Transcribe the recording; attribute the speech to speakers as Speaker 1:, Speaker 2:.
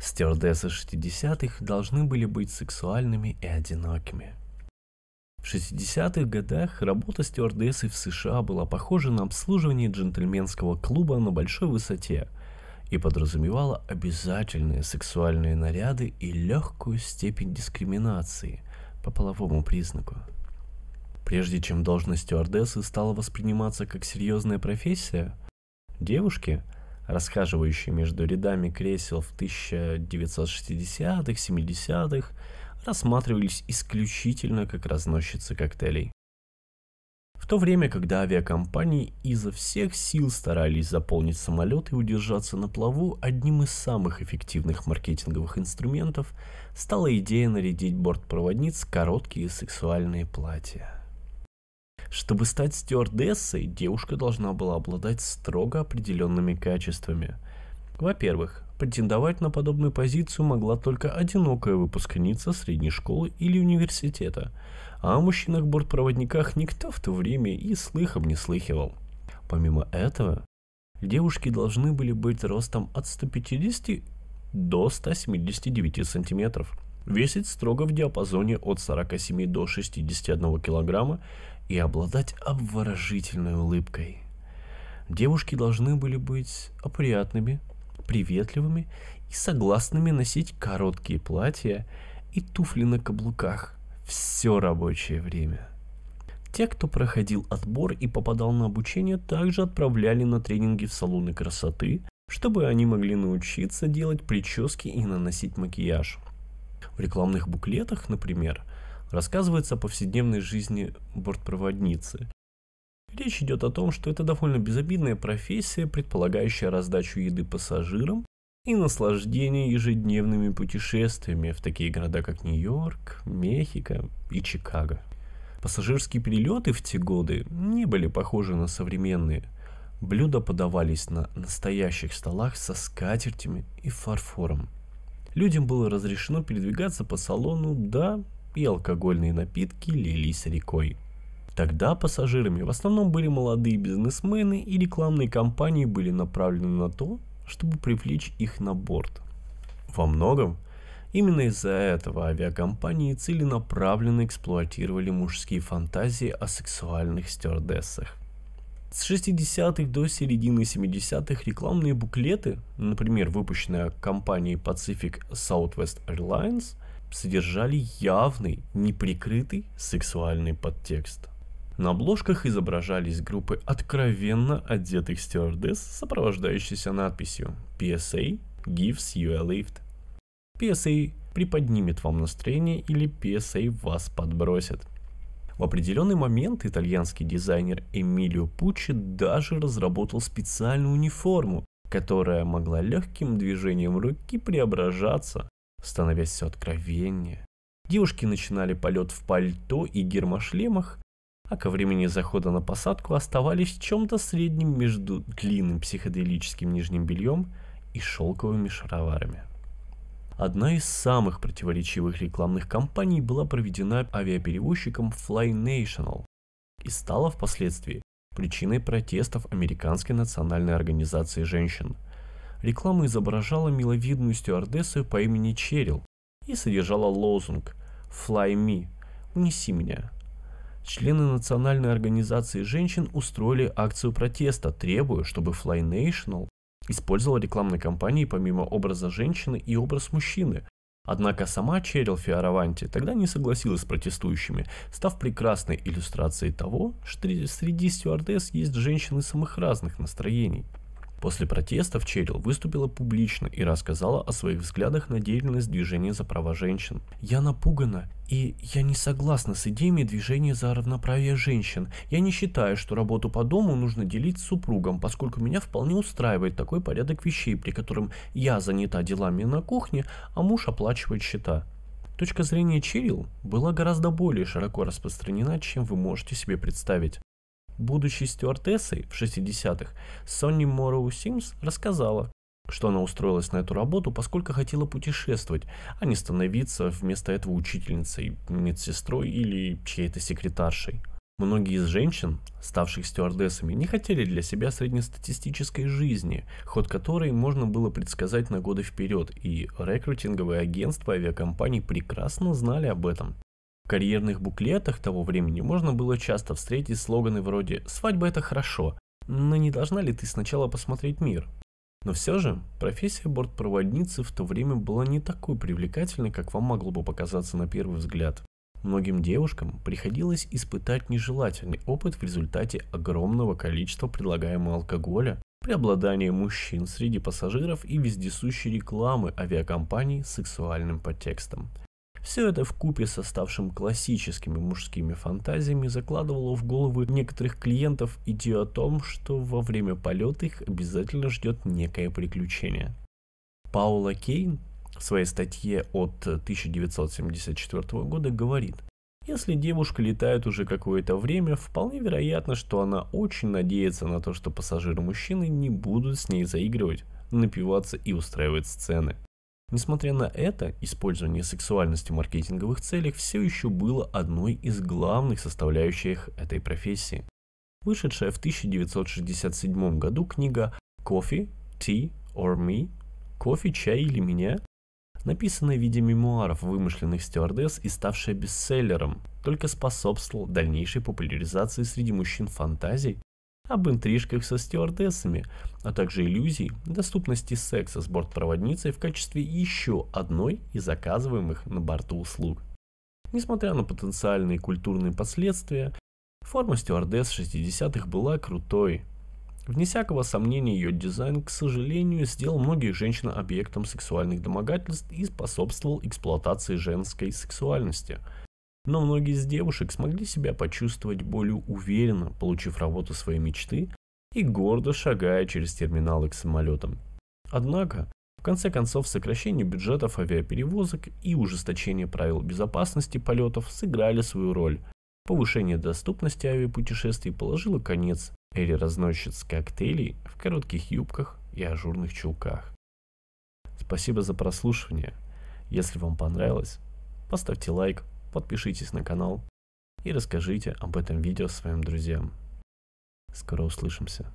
Speaker 1: Стюардессы 60-х должны были быть сексуальными и одинокими. В 60-х годах работа стюардессы в США была похожа на обслуживание джентльменского клуба на большой высоте и подразумевала обязательные сексуальные наряды и легкую степень дискриминации по половому признаку. Прежде чем должность стюардессы стала восприниматься как серьезная профессия, девушки – расхаживающий между рядами кресел в 1960-х, 70-х, рассматривались исключительно как разносчицы коктейлей. В то время, когда авиакомпании изо всех сил старались заполнить самолет и удержаться на плаву, одним из самых эффективных маркетинговых инструментов стала идея нарядить бортпроводниц короткие сексуальные платья. Чтобы стать стюардессой, девушка должна была обладать строго определенными качествами. Во-первых, претендовать на подобную позицию могла только одинокая выпускница средней школы или университета, а о мужчинах-бортпроводниках никто в то время и слыхом не слыхивал. Помимо этого, девушки должны были быть ростом от 150 до 179 сантиметров, весить строго в диапазоне от 47 до 61 килограмма и обладать обворожительной улыбкой. Девушки должны были быть опрятными, приветливыми и согласными носить короткие платья и туфли на каблуках все рабочее время. Те, кто проходил отбор и попадал на обучение, также отправляли на тренинги в салоны красоты, чтобы они могли научиться делать прически и наносить макияж. В рекламных буклетах, например, – рассказывается о повседневной жизни бортпроводницы. Речь идет о том, что это довольно безобидная профессия, предполагающая раздачу еды пассажирам и наслаждение ежедневными путешествиями в такие города, как Нью-Йорк, Мехико и Чикаго. Пассажирские перелеты в те годы не были похожи на современные. Блюда подавались на настоящих столах со скатертями и фарфором. Людям было разрешено передвигаться по салону, да, и алкогольные напитки лились рекой. Тогда пассажирами в основном были молодые бизнесмены и рекламные кампании были направлены на то, чтобы привлечь их на борт. Во многом Именно из-за этого авиакомпании целенаправленно эксплуатировали мужские фантазии о сексуальных стюардессах. С 60-х до середины 70-х рекламные буклеты, например, выпущенные компанией Pacific Southwest Airlines, содержали явный, неприкрытый сексуальный подтекст. На обложках изображались группы откровенно одетых стюардесс, сопровождающиеся надписью PSA gives you a lift. PSA приподнимет вам настроение или PSA вас подбросит. В определенный момент итальянский дизайнер Эмилио Пуччи даже разработал специальную униформу, которая могла легким движением руки преображаться становясь все откровеннее. Девушки начинали полет в пальто и гермошлемах, а ко времени захода на посадку оставались в чем-то среднем между длинным психоделическим нижним бельем и шелковыми шароварами. Одна из самых противоречивых рекламных кампаний была проведена авиаперевозчиком Fly National и стала впоследствии причиной протестов Американской национальной организации женщин – Реклама изображала миловидную стюардессу по имени Черил и содержала лозунг «Fly me» – «Унеси меня». Члены Национальной организации женщин устроили акцию протеста, требуя, чтобы Fly National использовала рекламной кампании помимо образа женщины и образ мужчины. Однако сама Черил Фиараванти тогда не согласилась с протестующими, став прекрасной иллюстрацией того, что среди стюардесс есть женщины самых разных настроений – После протестов Черил выступила публично и рассказала о своих взглядах на деятельность движения за права женщин. «Я напугана, и я не согласна с идеями движения за равноправие женщин. Я не считаю, что работу по дому нужно делить с супругом, поскольку меня вполне устраивает такой порядок вещей, при котором я занята делами на кухне, а муж оплачивает счета». Точка зрения Черил была гораздо более широко распространена, чем вы можете себе представить. Будучи стюардессой в 60-х, Сонни Морроу Симс рассказала, что она устроилась на эту работу, поскольку хотела путешествовать, а не становиться вместо этого учительницей, медсестрой или чьей-то секретаршей. Многие из женщин, ставших стюардессами, не хотели для себя среднестатистической жизни, ход которой можно было предсказать на годы вперед, и рекрутинговые агентства авиакомпаний прекрасно знали об этом. В карьерных буклетах того времени можно было часто встретить слоганы вроде «свадьба – это хорошо», но не должна ли ты сначала посмотреть мир? Но все же, профессия бортпроводницы в то время была не такой привлекательной, как вам могло бы показаться на первый взгляд. Многим девушкам приходилось испытать нежелательный опыт в результате огромного количества предлагаемого алкоголя, преобладания мужчин среди пассажиров и вездесущей рекламы авиакомпаний с сексуальным подтекстом – все это в купе с ставшим классическими мужскими фантазиями закладывало в головы некоторых клиентов идею о том, что во время полета их обязательно ждет некое приключение. Паула Кейн в своей статье от 1974 года говорит, если девушка летает уже какое-то время, вполне вероятно, что она очень надеется на то, что пассажиры мужчины не будут с ней заигрывать, напиваться и устраивать сцены. Несмотря на это, использование сексуальности в маркетинговых целях все еще было одной из главных составляющих этой профессии. Вышедшая в 1967 году книга «Coffee, Tea or Me? Кофе, чай или меня?» написанная в виде мемуаров вымышленных стюардесс и ставшая бестселлером, только способствовал дальнейшей популяризации среди мужчин фантазий об интрижках со стюардессами, а также иллюзий доступности секса с бортпроводницей в качестве еще одной из заказываемых на борту услуг. Несмотря на потенциальные культурные последствия, форма стюардесс 60-х была крутой. Вне всякого сомнения ее дизайн, к сожалению, сделал многих женщин объектом сексуальных домогательств и способствовал эксплуатации женской сексуальности – но многие из девушек смогли себя почувствовать более уверенно, получив работу своей мечты и гордо шагая через терминалы к самолетам. Однако, в конце концов, сокращение бюджетов авиаперевозок и ужесточение правил безопасности полетов сыграли свою роль. Повышение доступности авиапутешествий положило конец эре разносчиц коктейлей в коротких юбках и ажурных чулках. Спасибо за прослушивание. Если вам понравилось, поставьте лайк, подпишитесь на канал и расскажите об этом видео своим друзьям. Скоро услышимся.